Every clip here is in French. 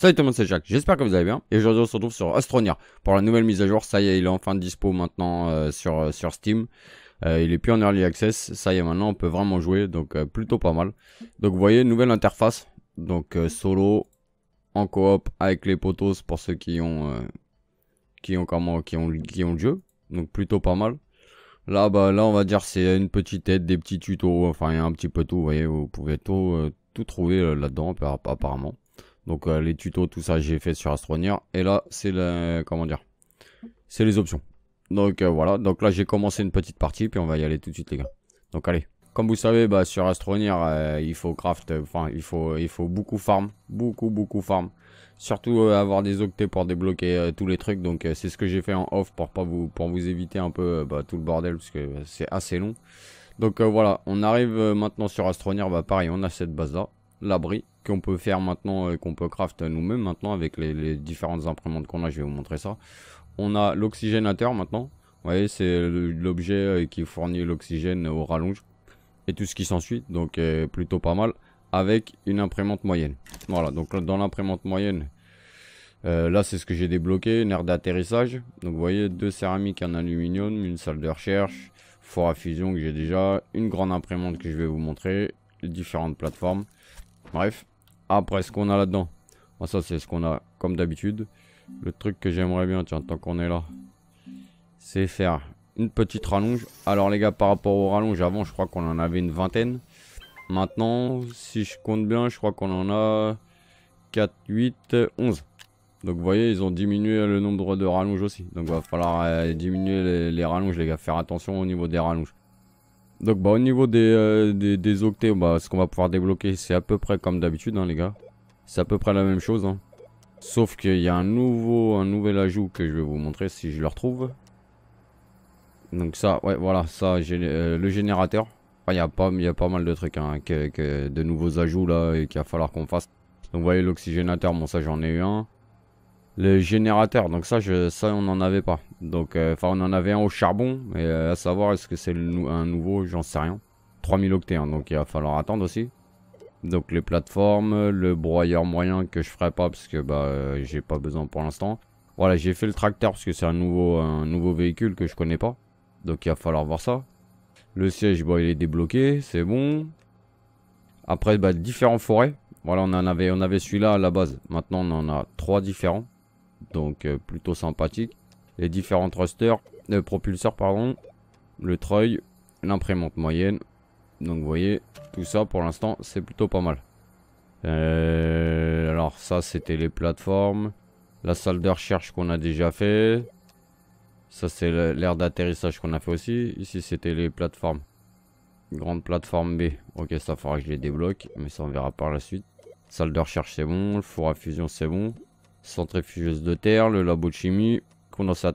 Salut tout le monde, c'est Jacques, j'espère que vous allez bien. Et aujourd'hui, on se retrouve sur Astronia pour la nouvelle mise à jour. Ça y est, il est enfin dispo maintenant euh, sur, euh, sur Steam. Euh, il est plus en early access. Ça y est, maintenant, on peut vraiment jouer. Donc, plutôt pas mal. Donc, vous voyez, nouvelle interface. Donc, solo, en coop, avec les potos pour ceux qui ont, qui ont, comment, qui ont, qui ont le jeu. Donc, plutôt pas mal. Là, bah, là, on va dire, c'est une petite aide, des petits tutos. Enfin, il y a un petit peu tout. Vous voyez, vous pouvez tout, tout trouver là-dedans, apparemment. Donc euh, les tutos, tout ça, j'ai fait sur Astroneer. Et là, c'est le, comment dire, c'est les options. Donc euh, voilà, donc là j'ai commencé une petite partie, puis on va y aller tout de suite les gars. Donc allez. Comme vous savez, bah, sur Astroneer, euh, il faut craft, enfin il faut, il faut beaucoup farm, beaucoup beaucoup farm. Surtout avoir des octets pour débloquer tous les trucs. Donc c'est ce que j'ai fait en off pour pas vous, pour vous éviter un peu bah, tout le bordel parce que c'est assez long. Donc voilà, on arrive maintenant sur Astroneer, bah pareil, on a cette base là, l'abri qu'on peut faire maintenant et qu'on peut craft nous-mêmes maintenant avec les, différentes imprimantes qu'on a. Je vais vous montrer ça. On a l'oxygénateur maintenant. Vous voyez, c'est l'objet euh, qui fournit l'oxygène au rallonge et tout ce qui s'ensuit. Donc euh, plutôt pas mal avec une imprimante moyenne. Voilà, donc dans l'imprimante moyenne, euh, là c'est ce que j'ai débloqué, une aire d'atterrissage. Donc vous voyez, deux céramiques en aluminium, une salle de recherche, four à fusion que j'ai déjà, une grande imprimante que je vais vous montrer, différentes plateformes. Bref, ah, après, ce qu'on a là-dedans. Ah, ça, c'est ce qu'on a comme d'habitude. Le truc que j'aimerais bien, tiens, tant qu'on est là, c'est faire une petite rallonge. Alors, les gars, par rapport aux rallonges, avant, je crois qu'on en avait une vingtaine. Maintenant, si je compte bien, je crois qu'on en a 4, 8, 11. Donc, vous voyez, ils ont diminué le nombre de rallonges aussi. Donc, va falloir euh, diminuer les rallonges, les gars. Faire attention au niveau des rallonges. Donc bah au niveau euh, des, octets, bah, ce qu'on va pouvoir débloquer, c'est à peu près comme d'habitude, hein, les gars. C'est à peu près la même chose. Hein. Sauf qu'il y a un, nouveau, un nouvel ajout que je vais vous montrer si je le retrouve. Donc ça, ouais, voilà, ça, euh, le générateur. Il y, a pas, y a pas mal de trucs, hein, que, de nouveaux ajouts là, et qu'il va falloir qu'on fasse. Donc vous voyez l'oxygénateur, bon ça j'en ai eu un. Le générateur, donc ça, je, ça on n'en avait pas. Donc, euh, enfin, on en avait un au charbon, mais euh, à savoir, est-ce que c'est un nouveau, j'en sais rien. 3000 octets, hein, donc il va falloir attendre aussi. Donc les plateformes, le broyeur moyen que je ferai pas parce que bah euh, j'ai pas besoin pour l'instant. Voilà, j'ai fait le tracteur parce que c'est un nouveau, un nouveau véhicule que je connais pas. Donc il va falloir voir ça. Le siège, bon, il est débloqué, c'est bon. Après, bah, différents forêts. Voilà, on en avait, on avait celui-là à la base. Maintenant, on en a trois différents. Donc plutôt sympathique les différents thrusters, euh, propulseurs, pardon, le treuil, l'imprimante moyenne. Donc vous voyez, tout ça pour l'instant c'est plutôt pas mal. Euh, alors ça c'était les plateformes, la salle de recherche qu'on a déjà fait. Ça c'est l'aire d'atterrissage qu'on a fait aussi. Ici c'était les plateformes. Grande plateforme B. Ok ça faudra que je les débloque, mais ça on verra par la suite. Salle de recherche c'est bon, le four à fusion c'est bon. Centrifugeuse de terre, le labo de chimie,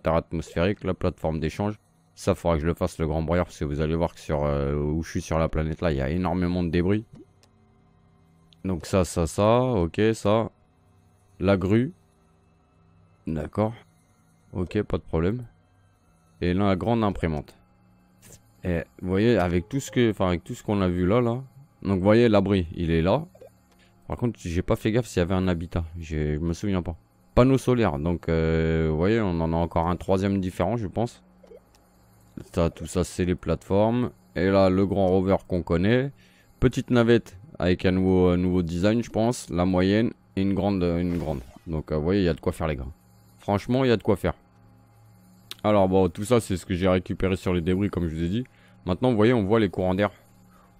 terre atmosphérique, la plateforme d'échange. Ça, faudra que je le fasse le grand broyeur parce que vous allez voir que sur euh, où je suis sur la planète là, il y a énormément de débris. Donc ça, ça, ça, ok, ça. La grue. D'accord. Ok, pas de problème. Et là, la grande imprimante. Et vous voyez, avec tout ce que, enfin, avec tout ce qu'on a vu là, là. Donc vous voyez, l'abri, il est là. Par contre, j'ai pas fait gaffe s'il y avait un habitat. Je me souviens pas. Panneau solaire, Donc, euh, vous voyez, on en a encore un troisième différent, je pense. Ça, tout ça, c'est les plateformes. Et là, le grand rover qu'on connaît. Petite navette avec un nouveau, nouveau design, je pense. La moyenne et une grande. Une grande. Donc, euh, vous voyez, il y a de quoi faire, les gars. Franchement, il y a de quoi faire. Alors, bon, tout ça, c'est ce que j'ai récupéré sur les débris, comme je vous ai dit. Maintenant, vous voyez, on voit les courants d'air.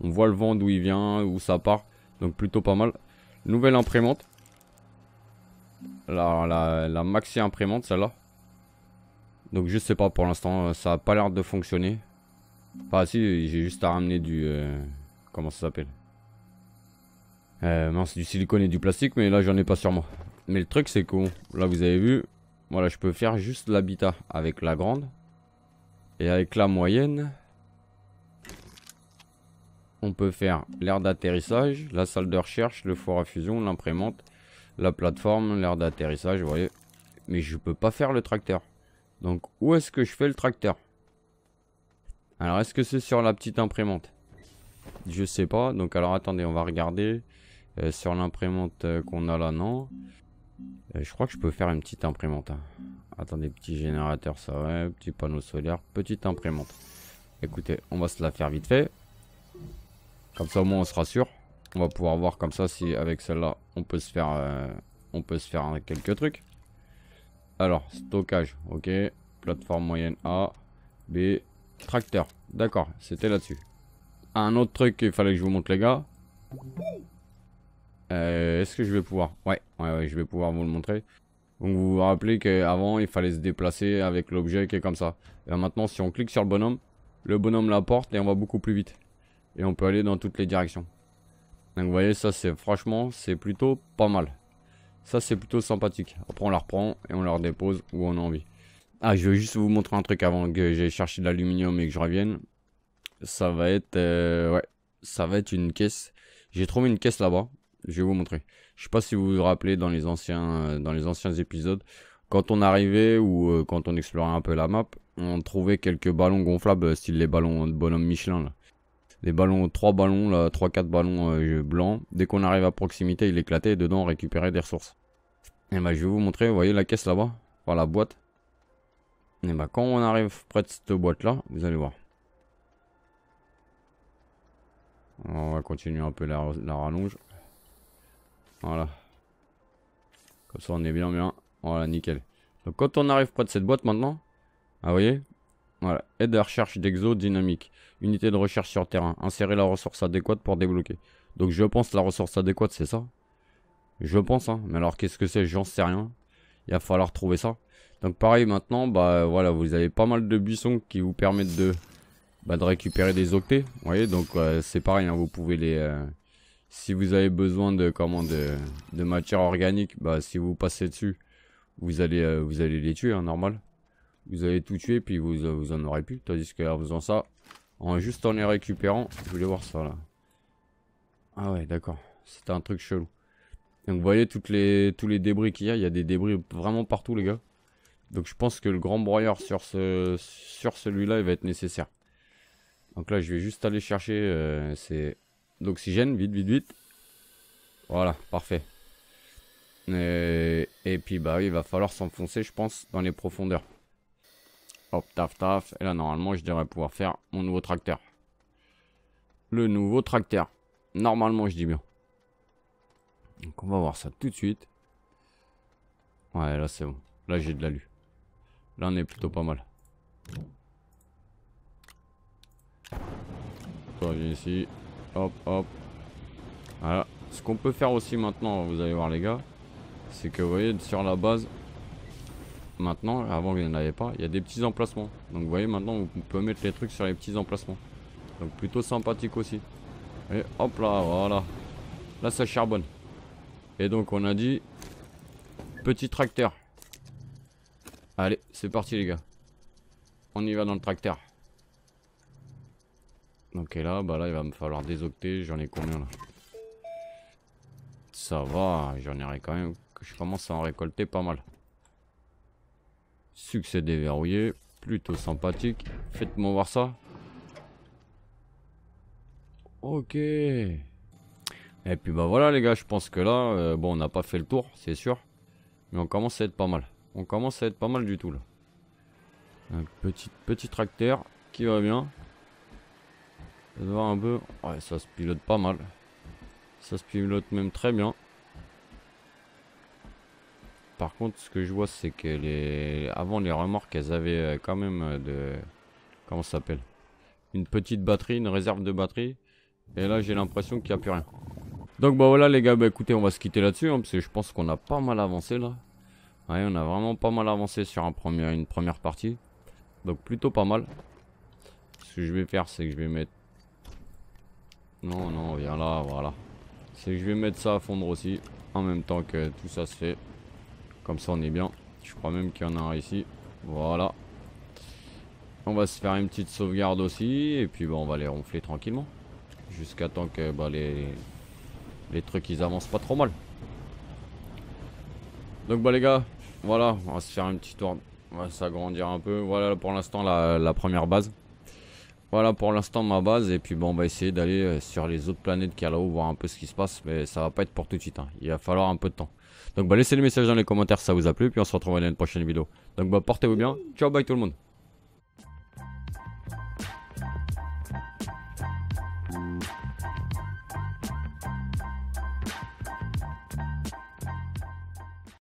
On voit le vent, d'où il vient, où ça part. Donc, plutôt pas mal. Nouvelle imprimante. La, la, maxi imprimante, celle-là. Donc je sais pas pour l'instant, euh, ça a pas l'air de fonctionner. Enfin si, j'ai juste à ramener du... Euh, comment ça s'appelle euh, c'est du silicone et du plastique, mais là j'en ai pas sur moi. Mais le truc c'est que, là vous avez vu, voilà je peux faire juste l'habitat avec la grande. Et avec la moyenne, on peut faire l'aire d'atterrissage, la salle de recherche, le four à fusion, l'imprimante la plateforme, l'air d'atterrissage, vous voyez. Mais je peux pas faire le tracteur. Donc où est-ce que je fais le tracteur Alors est-ce que c'est sur la petite imprimante Je sais pas. Donc alors attendez, on va regarder. Euh, sur l'imprimante euh, qu'on a là, non. Euh, je crois que je peux faire une petite imprimante. Hein. Attendez, petit générateur, ça va, Petit panneau solaire, petite imprimante. Écoutez, on va se la faire vite fait. Comme ça au moins on sera sûr. On va pouvoir voir comme ça si avec celle-là, on peut se faire, euh, on peut se faire quelques trucs. Alors, stockage, ok. Plateforme moyenne A, B, tracteur. D'accord, c'était là-dessus. Un autre truc qu'il fallait que je vous montre, les gars. Euh, est-ce que je vais pouvoir ouais, ouais, je vais pouvoir vous le montrer. Donc vous vous rappelez qu'avant, il fallait se déplacer avec l'objet qui est comme ça. Et maintenant, si on clique sur le bonhomme, le bonhomme l'apporte et on va beaucoup plus vite. Et on peut aller dans toutes les directions. Donc vous voyez, ça c'est franchement, c'est plutôt pas mal. Ça c'est plutôt sympathique. Après on la reprend et on la redépose où on a envie. Ah, je vais juste vous montrer un truc avant que j'aille chercher de l'aluminium et que je revienne. Ça va être, euh, ouais, ça va être une caisse. J'ai trouvé une caisse là-bas. Je vais vous montrer. Je sais pas si vous vous rappelez dans les anciens, euh, dans les anciens épisodes, quand on arrivait ou euh, quand on explorait un peu la map, on trouvait quelques ballons gonflables, style les ballons de bonhomme Michelin là. Les ballons, 3 ballons, là, 3-4 ballons euh, blancs. Dès qu'on arrive à proximité, il éclatait et dedans, récupérer des ressources. Et eh bah, ben, je vais vous montrer, vous voyez la caisse là-bas Enfin, la boîte. Et eh bah, ben, quand on arrive près de cette boîte-là, vous allez voir. on va continuer un peu la, la rallonge. Voilà. Comme ça, on est bien, bien. Voilà, nickel. Donc, quand on arrive près de cette boîte maintenant, ah, vous voyez, Aide à recherche d'exo dynamique. Unité de recherche sur terrain. Insérer la ressource adéquate pour débloquer. Donc je pense la ressource adéquate, c'est ça. Je pense, hein. Mais alors qu'est-ce que c'est J'en sais rien. Il va falloir trouver ça. Donc pareil maintenant, bah voilà, vous avez pas mal de buissons qui vous permettent de, bah, de récupérer des octets. Vous voyez, donc euh, c'est pareil, hein. vous pouvez les... Euh, si vous avez besoin de, comment, de, matière organique, bah si vous passez dessus, vous allez, euh, vous allez les tuer, hein, normal vous allez tout tuer puis euh, vous, en aurez plus. Tandis que en faisant ça, en juste en les récupérant, je voulais voir ça là. Ah ouais, d'accord. C'était un truc chelou. Donc vous voyez toutes les, tous les débris qu'il y a, il y a des débris vraiment partout les gars. Donc je pense que le grand broyeur sur, ce, sur celui-là, il va être nécessaire. Donc là, je vais juste aller chercher euh, ces... vite, vite, vite. Voilà, parfait. Et, et puis bah il va falloir s'enfoncer, je pense, dans les profondeurs. Hop, taf, taf. Et là, normalement, je devrais pouvoir faire mon nouveau tracteur. Le nouveau tracteur. Normalement, je dis bien. Donc, on va voir ça tout de suite. Ouais, là, c'est bon. Là, j'ai de la l'alu. Là, on est plutôt pas mal. On venir ici. Hop, hop. Voilà. Ce qu'on peut faire aussi maintenant, vous allez voir les gars, c'est que vous voyez, sur la base, Maintenant, avant il n'y en avait pas, il y a des petits emplacements. Donc vous voyez maintenant on peut mettre les trucs sur les petits emplacements. Donc plutôt sympathique aussi. Et hop là, voilà. Là ça charbonne. Et donc on a dit petit tracteur. Allez, c'est parti les gars. On y va dans le tracteur. Donc là, bah là il va me falloir des octets, j'en ai combien là Ça va, j'en ai quand même, je commence à en récolter pas mal. Succès déverrouillé. Plutôt sympathique. Faites-moi voir ça. Ok. Et puis bah voilà les gars, je pense que là, euh, bon on n'a pas fait le tour, c'est sûr. Mais on commence à être pas mal. On commence à être pas mal du tout là. Un petit, petit tracteur qui va bien. va un peu... Ouais, ça se pilote pas mal. Ça se pilote même très bien par contre, ce que je vois, c'est que les... avant les remorques, elles avaient euh, quand même euh, de... Comment ça s'appelle Une petite batterie, une réserve de batterie. Et là, j'ai l'impression qu'il n'y a plus rien. Donc bah voilà les gars, bah, écoutez, on va se quitter là-dessus, hein, parce que je pense qu'on a pas mal avancé là. Ouais, on a vraiment pas mal avancé sur un une première partie. Donc plutôt pas mal. Ce que je vais faire, c'est que je vais mettre... Non, non, viens là, voilà. C'est que je vais mettre ça à fondre aussi, en même temps que tout ça se fait. Comme ça on est bien. Je crois même qu'il y en a un ici. Voilà. On va se faire une petite sauvegarde aussi. Et puis bah, on va les ronfler tranquillement. Jusqu'à temps que bah, les... les trucs ils avancent pas trop mal. Donc bah les gars, voilà, on va se faire un petit tour. On va s'agrandir un peu. Voilà pour l'instant la première base. Voilà pour l'instant ma base et puis bon on va essayer d'aller euh, sur les autres planètes qu'il y là-haut, voir un peu ce qui se passe, mais ça va pas être pour tout de suite, hein. il va falloir un peu de temps. Donc bah laissez les messages dans les commentaires si ça vous a plu, puis on se retrouve dans une prochaine vidéo. Donc bah portez-vous bien, ciao bye tout le monde